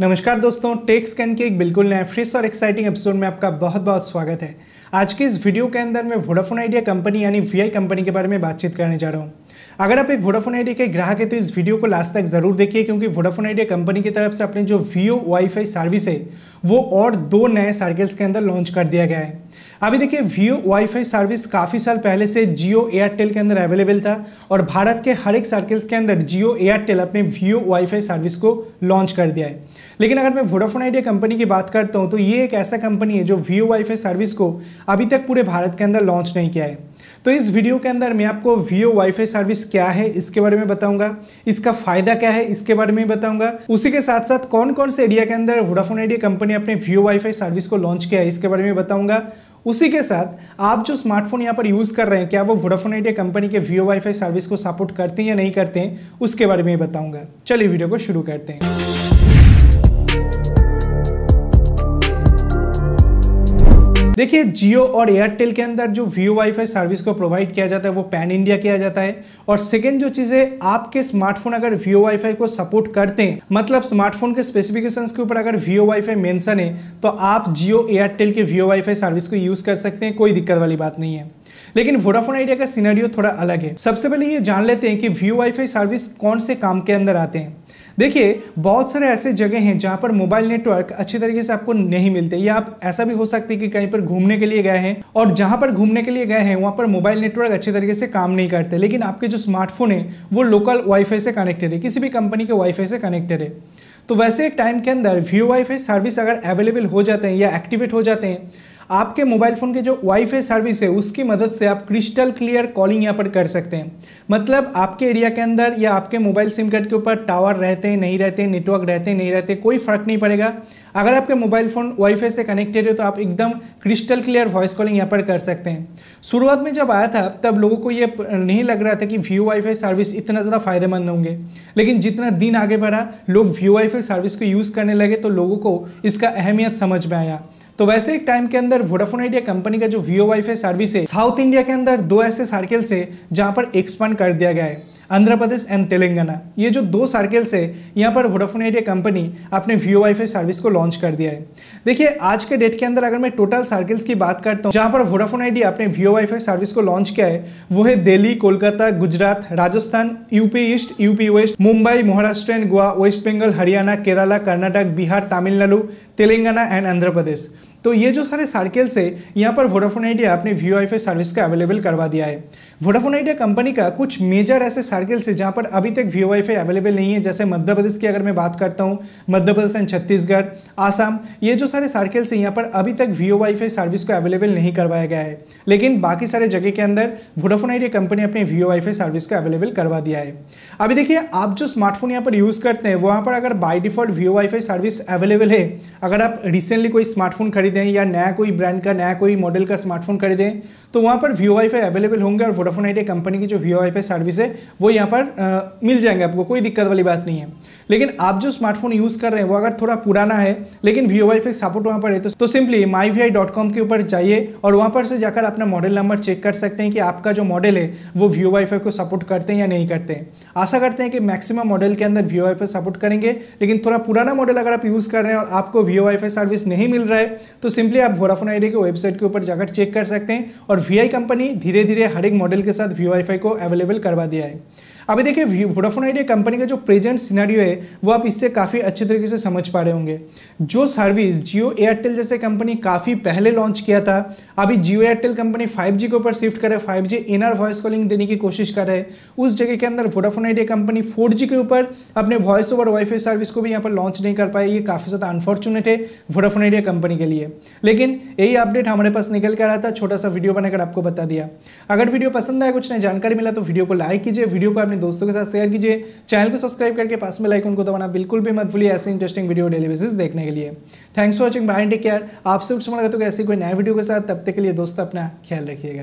नमस्कार दोस्तों take scan के एक बिल्कुल नए फ्रेश और एक्साइटिंग एपिसोड में आपका बहुत बहुत स्वागत है आज के इस वीडियो के अंदर मैं वोडाफोन आइडिया कंपनी यानी वीआई कंपनी के बारे में बातचीत करने जा रहा हूँ अगर आप एक वोडाफोन आइडिया के ग्राहक है तो इस वीडियो को लास्ट तक जरूर देखिए क्योंकि वोडाफोन आइडिया कंपनी की तरफ से अपने जो वीओ वाईफाई सर्विस है वो और दो नए सर्कल्स के अंदर लॉन्च कर दिया गया है अभी देखिए वीओ वाईफाई सर्विस काफ़ी साल पहले से जियो एयरटेल के अंदर अवेलेबल था और भारत के हर एक सर्कल्स के अंदर जियो एयरटेल अपने वीओ वाईफाई सर्विस को लॉन्च कर दिया है लेकिन अगर मैं वोडाफोन आइडिया कंपनी की बात करता हूँ तो ये एक ऐसा कंपनी है जो वीओ वाईफाई सर्विस को अभी तक पूरे भारत के अंदर लॉन्च नहीं किया है तो इस वीडियो के अंदर मैं आपको वीओ वाईफाई सर्विस क्या है इसके बारे में बताऊंगा इसका फायदा क्या है इसके बारे में बताऊंगा उसी के साथ साथ कौन कौन से एरिया के अंदर वोडाफोन आइडिया कंपनी अपने वीओ वाईफाई सर्विस को लॉन्च किया है इसके बारे में बताऊंगा उसी के साथ आप जो स्मार्टफोन यहाँ पर यूज़ कर रहे हैं क्या वो वोडाफोन आइडिया कंपनी के वीओ वाईफाई सर्विस को सपोर्ट करते हैं या नहीं करते हैं उसके बारे में बताऊँगा चलिए वीडियो को शुरू करते हैं देखिए जियो और एयरटेल के अंदर जो वीओ वाईफाई सर्विस को प्रोवाइड किया जाता है वो पैन इंडिया किया जाता है और सेकेंड जो चीज़ है आपके स्मार्टफोन अगर वीओ वाईफाई को सपोर्ट करते हैं मतलब स्मार्टफोन के स्पेसिफिकेशंस के ऊपर अगर वीओ वाईफाई मेंशन है तो आप जियो एयरटेल के वीओ वाईफाई सर्विस को यूज़ कर सकते हैं कोई दिक्कत वाली बात नहीं है लेकिन वोडाफोन आइडिया का सीनारियो थोड़ा अलग है सबसे पहले ये जान लेते हैं कि वीओ वाईफाई सर्विस कौन से काम के अंदर आते हैं देखिए बहुत सारे ऐसे जगह हैं जहाँ पर मोबाइल नेटवर्क अच्छी तरीके से आपको नहीं मिलते या आप ऐसा भी हो सकते कि कहीं पर घूमने के लिए गए हैं और जहाँ पर घूमने के लिए गए हैं वहाँ पर मोबाइल नेटवर्क अच्छे तरीके से काम नहीं करते लेकिन आपके जो स्मार्टफोन है वो लोकल वाईफाई से कनेक्टेड है किसी भी कंपनी के वाईफाई से कनेक्टेड है तो वैसे एक टाइम के अंदर व्यू वाईफाई सर्विस अगर अवेलेबल हो जाते हैं या एक्टिवेट हो जाते हैं आपके मोबाइल फ़ोन के जो वाईफाई सर्विस है उसकी मदद से आप क्रिस्टल क्लियर कॉलिंग यहाँ पर कर सकते हैं मतलब आपके एरिया के अंदर या आपके मोबाइल सिम कार्ड के ऊपर टावर रहते हैं नहीं रहते नेटवर्क रहते हैं नहीं रहते कोई फ़र्क नहीं पड़ेगा अगर आपके मोबाइल फ़ोन वाईफाई से कनेक्टेड है तो आप एकदम क्रिस्टल क्लियर वॉइस कॉलिंग यहाँ पर कर सकते हैं शुरुआत में जब आया था तब लोगों को ये नहीं लग रहा था कि व्यू वाईफाई सर्विस इतना ज़्यादा फ़ायदेमंद होंगे लेकिन जितना दिन आगे बढ़ा लोग व्यू वाईफाई सर्विस को यूज़ करने लगे तो लोगों को इसका अहमियत समझ में आया तो वैसे एक टाइम के अंदर वोडाफोन आइडिया कंपनी का जो वीओ वाई सर्विस है साउथ इंडिया के अंदर दो ऐसे सर्किल्स है जहां पर एक्सपांड कर दिया गया है आंध्र प्रदेश एंड तेलंगाना ये जो दो सर्कल्स है यहाँ पर वोडाफोन आइडिया कंपनी अपने वीओ वाईफाई सर्विस को लॉन्च कर दिया है देखिए आज के डेट के अंदर अगर मैं टोटल सर्कल्स की बात करता हूँ जहाँ पर वोडाफोन आइडिया अपने वीओ वाईफाई सर्विस को लॉन्च किया है वो है Delhi Kolkata Gujarat Rajasthan UP east UP west Mumbai Maharashtra and Goa west Bengal Haryana Kerala Karnataka Bihar Tamil Nadu Telangana and Andhra Pradesh तो ये जो सारे सर्कल्स है यहाँ पर वोडाफोन आइडिया अपने वी आई सर्विस का अवेलेबल करवा दिया है वोडाफोन आइडिया कंपनी का कुछ मेजर ऐसे सर्कल्स है जहाँ पर अभी तक वी आई अवेलेबल नहीं है जैसे मध्य प्रदेश की अगर मैं बात करता हूँ मध्य प्रदेश एंड छत्तीसगढ़ आसाम ये जो सारे सर्कल्स है यहाँ पर अभी तक वी आई सर्विस को अवेलेबल नहीं करवाया गया है लेकिन बाकी सारे जगह के अंदर वोडाफोन आइडिया कंपनी अपने वी आई सर्विस को अवेलेबल करवा दिया है अभी देखिए आप जो स्मार्टफोन यहाँ पर यूज़ करते हैं वहाँ पर अगर by default V I service available है अगर आप रिसेंटली कोई स्मार्टफोन खरीद खरीदें या नया कोई ब्रांड का नया कोई मॉडल का स्मार्टफोन खरीदें तो वहाँ पर वी वाईफाई अवेलेबल होंगे और वोडाफोन आइडिया कंपनी की जो वी वाईफाई सर्विस है वो यहाँ पर आ, मिल जाएंगे आपको कोई दिक्कत वाली बात नहीं है लेकिन आप जो स्मार्टफोन यूज़ कर रहे हैं वो अगर थोड़ा पुराना है लेकिन वी वाईफाई सपोर्ट वहाँ पर है तो, तो simply my V I dot com के ऊपर जाइए और वहाँ पर से जाकर अपना मॉडल नंबर चेक कर सकते हैं कि आपका जो मॉडल है वो वी वाईफाई को सपोर्ट करते हैं या नहीं करते हैं आशा करते हैं कि मैक्सिमम मॉडल के अंदर वी वाईफाई सपोर्ट करेंगे लेकिन थोड़ा पुराना मॉडल अगर आप यूज़ कर रहे हैं और आपको वी वाईफाई सर्विस नहीं मिल रहा है तो सिंपली आप वोडाफोन आईडिया के वेबसाइट के ऊपर जाकर चेक कर सकते हैं और वी कंपनी धीरे धीरे हर एक मॉडल के साथ वी को अवेलेबल करवा दिया है अभी देखिए वोडाफोन आइडिया कंपनी का जो प्रेजेंट सिनारियो है वो आप इससे काफ़ी अच्छे तरीके से समझ पा रहे होंगे जो सर्विस जियो एयरटेल जैसे कंपनी काफ़ी पहले लॉन्च किया था अभी जियो एयरटेल कंपनी 5G के ऊपर शिफ्ट करे 5G जी इनर वॉइस कॉलिंग देने की कोशिश कर रहे उस जगह के अंदर वोडाफोन आइडिया कंपनी फोर के ऊपर अपने वॉइस ओवर वाईफाई सर्विस को भी यहाँ पर लॉन्च नहीं कर पाए ये काफ़ी ज़्यादा अनफॉर्चुनेट है वोडाफोन आइडिया कंपनी के लिए लेकिन यही अपडेट हमारे पास निकल कर आया था छोटा सा वीडियो बनाकर आपको बता दिया अगर वीडियो पसंद आया कुछ नहीं जानकारी मिला तो वीडियो को लाइक कीजिए वीडियो को आपने अपने दोस्तों के साथ शेयर कीजिए चैनल को सब्सक्राइब करके पास में लाइक उनको दबाना बिल्कुल भी मत भूलिए ऐसे इंटरेस्टिंग वीडियो डेली बेसिस देखने के लिए thanks for watching bye take care आपसे कुछ मन तो ऐसी कोई नया वीडियो के साथ तब तक के लिए दोस्तों अपना ख्याल रखिएगा